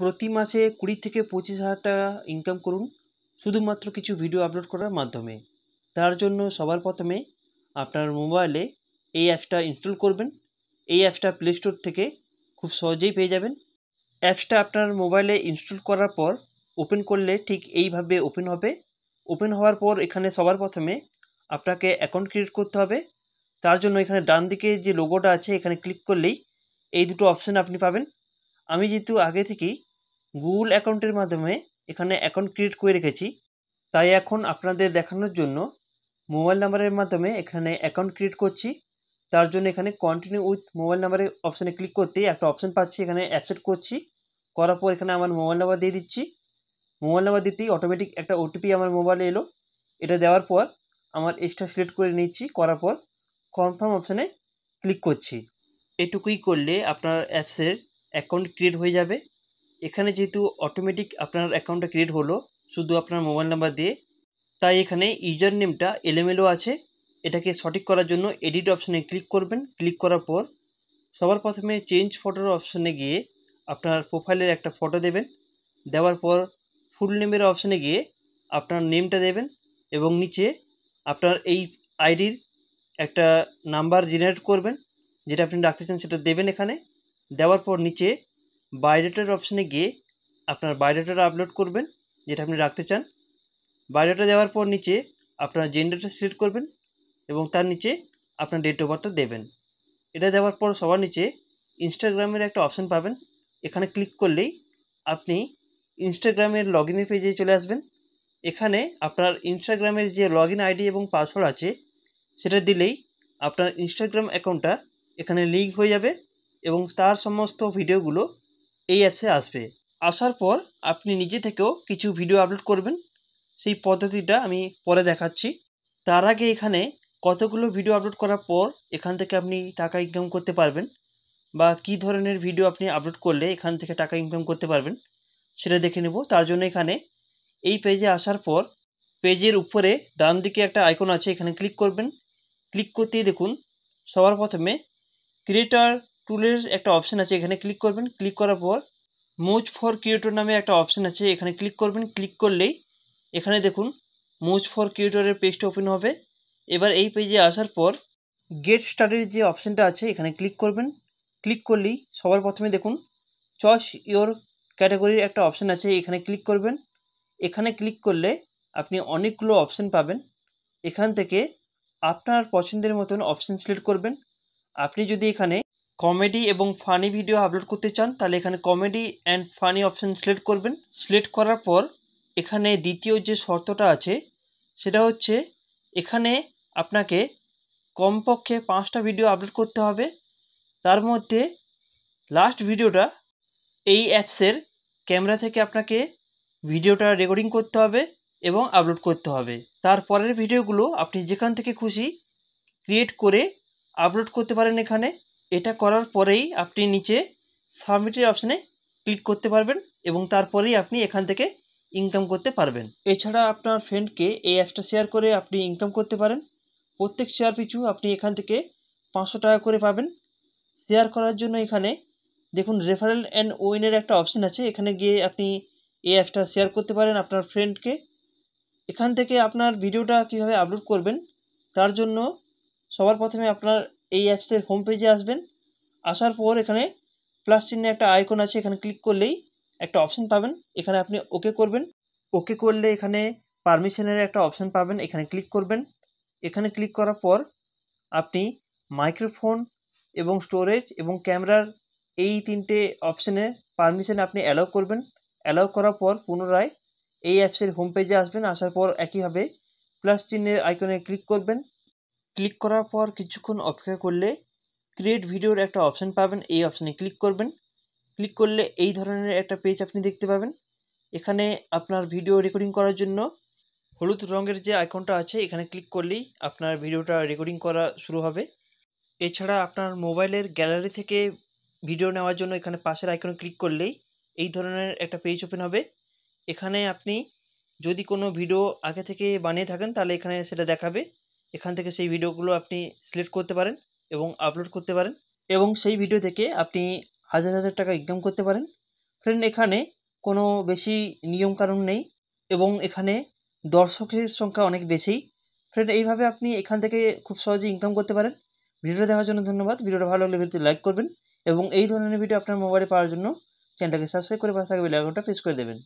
প্রতি মাসে কুড়ি থেকে পঁচিশ হাজার টাকা ইনকাম করুন শুধুমাত্র কিছু ভিডিও আপলোড করার মাধ্যমে তার জন্য সবার প্রথমে আপনার মোবাইলে এই অ্যাপসটা ইনস্টল করবেন এই অ্যাপসটা প্লে স্টোর থেকে খুব সহজেই পেয়ে যাবেন অ্যাপসটা আপনার মোবাইলে ইনস্টল করার পর ওপেন করলে ঠিক এইভাবে ওপেন হবে ওপেন হওয়ার পর এখানে সবার প্রথমে আপনাকে অ্যাকাউন্ট ক্রিয়েট করতে হবে তার জন্য এখানে ডান দিকে যে লোগোটা আছে এখানে ক্লিক করলেই এই দুটো অপশান আপনি পাবেন আমি যেহেতু আগে থেকেই গুগল অ্যাকাউন্টের মাধ্যমে এখানে অ্যাকাউন্ট ক্রিয়েট করে রেখেছি তাই এখন আপনাদের দেখানোর জন্য মোবাইল নাম্বারের মাধ্যমে এখানে অ্যাকাউন্ট ক্রিয়েট করছি তার জন্য এখানে কন্টিনিউ উইথ মোবাইল নাম্বারের অপশানে ক্লিক করতেই একটা অপশান পাচ্ছি এখানে অ্যাপসেট করছি করার পর এখানে আমার মোবাইল নাম্বার দিয়ে দিচ্ছি মোবাইল নাম্বার দিতেই অটোমেটিক একটা ওটিপি আমার মোবাইলে এলো এটা দেওয়ার পর আমার এক্সট্রা সিলেক্ট করে নিচ্ছি করার পর কনফার্ম অপশানে ক্লিক করছি এটুকুই করলে আপনার অ্যাপসের অ্যাকাউন্ট ক্রিয়েট হয়ে যাবে এখানে যেহেতু অটোমেটিক আপনার অ্যাকাউন্টটা ক্রিয়েট হলো শুধু আপনার মোবাইল নাম্বার দিয়ে তাই এখানে ইউজার নেমটা এলোমেলো আছে এটাকে সঠিক করার জন্য এডিট অপশানে ক্লিক করবেন ক্লিক করার পর সবার প্রথমে চেঞ্জ ফটোর অপশানে গিয়ে আপনার প্রোফাইলের একটা ফটো দেবেন দেওয়ার পর ফুল নেমের অপশানে গিয়ে আপনার নেমটা দেবেন এবং নিচে আপনার এই আইডির একটা নাম্বার জেনারেট করবেন যেটা আপনি রাখতে চান সেটা দেবেন এখানে দেওয়ার পর নিচে বায়োডাটার অপশানে গিয়ে আপনার বায়োডাটা আপলোড করবেন যেটা আপনি রাখতে চান বায়োডাটা দেওয়ার পর নিচে আপনার জেন্ডারটা সিলেক্ট করবেন এবং তার নিচে আপনার ডেট অফ বার্থটা দেবেন এটা দেওয়ার পর সবার নিচে ইনস্টাগ্রামের একটা অপশান পাবেন এখানে ক্লিক করলেই আপনি ইনস্টাগ্রামের লগ ইনের পেজে চলে আসবেন এখানে আপনার ইনস্টাগ্রামের যে লগ ইন আইডি এবং পাসওয়ার্ড আছে সেটা দিলেই আপনার ইনস্টাগ্রাম অ্যাকাউন্টটা এখানে লিঙ্ক হয়ে যাবে এবং তার সমস্ত ভিডিওগুলো এই অ্যাপসে আসবে আসার পর আপনি নিজে থেকেও কিছু ভিডিও আপলোড করবেন সেই পদ্ধতিটা আমি পরে দেখাচ্ছি তার আগে এখানে কতগুলো ভিডিও আপলোড করার পর এখান থেকে আপনি টাকা ইনকাম করতে পারবেন বা কি ধরনের ভিডিও আপনি আপলোড করলে এখান থেকে টাকা ইনকাম করতে পারবেন সেটা দেখে নেব তার জন্য এখানে এই পেজে আসার পর পেজের উপরে ডান দিকে একটা আইকন আছে এখানে ক্লিক করবেন ক্লিক করতেই দেখুন সবার প্রথমে ক্রিয়েটার টুলের একটা অপশান আছে এখানে ক্লিক করবেন ক্লিক করার পর মোজ ফর ক্রিয়েটর নামে একটা অপশান আছে এখানে ক্লিক করবেন ক্লিক করলেই এখানে দেখুন মোজ ফর ক্রিয়েটরের পেজটা ওপেন হবে এবার এই পেজে আসার পর গেট স্টার্টের যে অপশানটা আছে এখানে ক্লিক করবেন ক্লিক করলেই সবার প্রথমে দেখুন চয়েস ইওর ক্যাটাগরির একটা অপশান আছে এখানে ক্লিক করবেন এখানে ক্লিক করলে আপনি অনেকগুলো অপশান পাবেন এখান থেকে আপনার পছন্দের মতন অপশান সিলেক্ট করবেন আপনি যদি এখানে কমেডি এবং ফানি ভিডিও আপলোড করতে চান তাহলে এখানে comedy and funny option select করবেন সিলেক্ট করার পর এখানে দ্বিতীয় যে শর্তটা আছে সেটা হচ্ছে এখানে আপনাকে কমপক্ষে পাঁচটা ভিডিও আপলোড করতে হবে তার মধ্যে লাস্ট ভিডিওটা এই অ্যাপসের ক্যামেরা থেকে আপনাকে ভিডিওটা রেকর্ডিং করতে হবে এবং আপলোড করতে হবে তারপরের ভিডিওগুলো আপনি যেখান থেকে খুশি ক্রিয়েট করে আপলোড করতে পারেন এখানে এটা করার পরেই আপনি নিচে সাবমিটের অপশানে ক্লিক করতে পারবেন এবং তারপরেই আপনি এখান থেকে ইনকাম করতে পারবেন এছাড়া আপনার ফ্রেন্ডকে এই অ্যাপসটা শেয়ার করে আপনি ইনকাম করতে পারেন প্রত্যেক শেয়ার পিছু আপনি এখান থেকে পাঁচশো টাকা করে পাবেন শেয়ার করার জন্য এখানে দেখুন রেফারেল অ্যান্ড ওইনের একটা অপশান আছে এখানে গিয়ে আপনি এই অ্যাপসটা শেয়ার করতে পারেন আপনার ফ্রেন্ডকে এখান থেকে আপনার ভিডিওটা কিভাবে আপলোড করবেন তার জন্য সবার প্রথমে আপনার এই অ্যাপসের হোম পেজে আসবেন আসার পর এখানে প্লাস চিহ্নে একটা আইকন আছে এখানে ক্লিক করলেই একটা অপশন পাবেন এখানে আপনি ওকে করবেন ওকে করলে এখানে পারমিশনের একটা অপশন পাবেন এখানে ক্লিক করবেন এখানে ক্লিক করার পর আপনি মাইক্রোফোন এবং স্টোরেজ এবং ক্যামেরার এই তিনটে অপশানে পারমিশন আপনি অ্যালাউ করবেন অ্যালাউ করার পর পুনরায় এই অ্যাপসের হোম পেজে আসবেন আসার পর একইভাবে প্লাস চিহ্নের আইকনে ক্লিক করবেন ক্লিক করার পর কিছুক্ষণ অপেক্ষা করলে ক্রিয়েট ভিডিওর একটা অপশান পাবেন এই অপশানে ক্লিক করবেন ক্লিক করলে এই ধরনের একটা পেজ আপনি দেখতে পাবেন এখানে আপনার ভিডিও রেকর্ডিং করার জন্য হলুদ রঙের যে আইকনটা আছে এখানে ক্লিক করলেই আপনার ভিডিওটা রেকর্ডিং করা শুরু হবে এছাড়া আপনার মোবাইলের গ্যালারি থেকে ভিডিও নেওয়ার জন্য এখানে পাশের আইকনে ক্লিক করলেই এই ধরনের একটা পেজ ওপেন হবে এখানে আপনি যদি কোনো ভিডিও আগে থেকে বানিয়ে থাকেন তাহলে এখানে সেটা দেখাবে এখান থেকে সেই ভিডিওগুলো আপনি সিলেক্ট করতে পারেন এবং আপলোড করতে পারেন এবং সেই ভিডিও থেকে আপনি হাজার হাজার টাকা ইনকাম করতে পারেন ফ্রেন্ড এখানে কোনো বেশি নিয়ম কারণ নেই এবং এখানে দর্শকের সংখ্যা অনেক বেশি ফ্রেন্ড এইভাবে আপনি এখান থেকে খুব সহজে ইনকাম করতে পারেন ভিডিওটা দেখার জন্য ধন্যবাদ ভিডিওটা ভালো লাগলে ভিডিওতে লাইক করবেন এবং এই ধরনের ভিডিও আপনার মোবাইলে পাওয়ার জন্য চ্যানেলটাকে সাবস্ক্রাইব করে পাশে থাকবে লাইকটা প্রেস করে দেবেন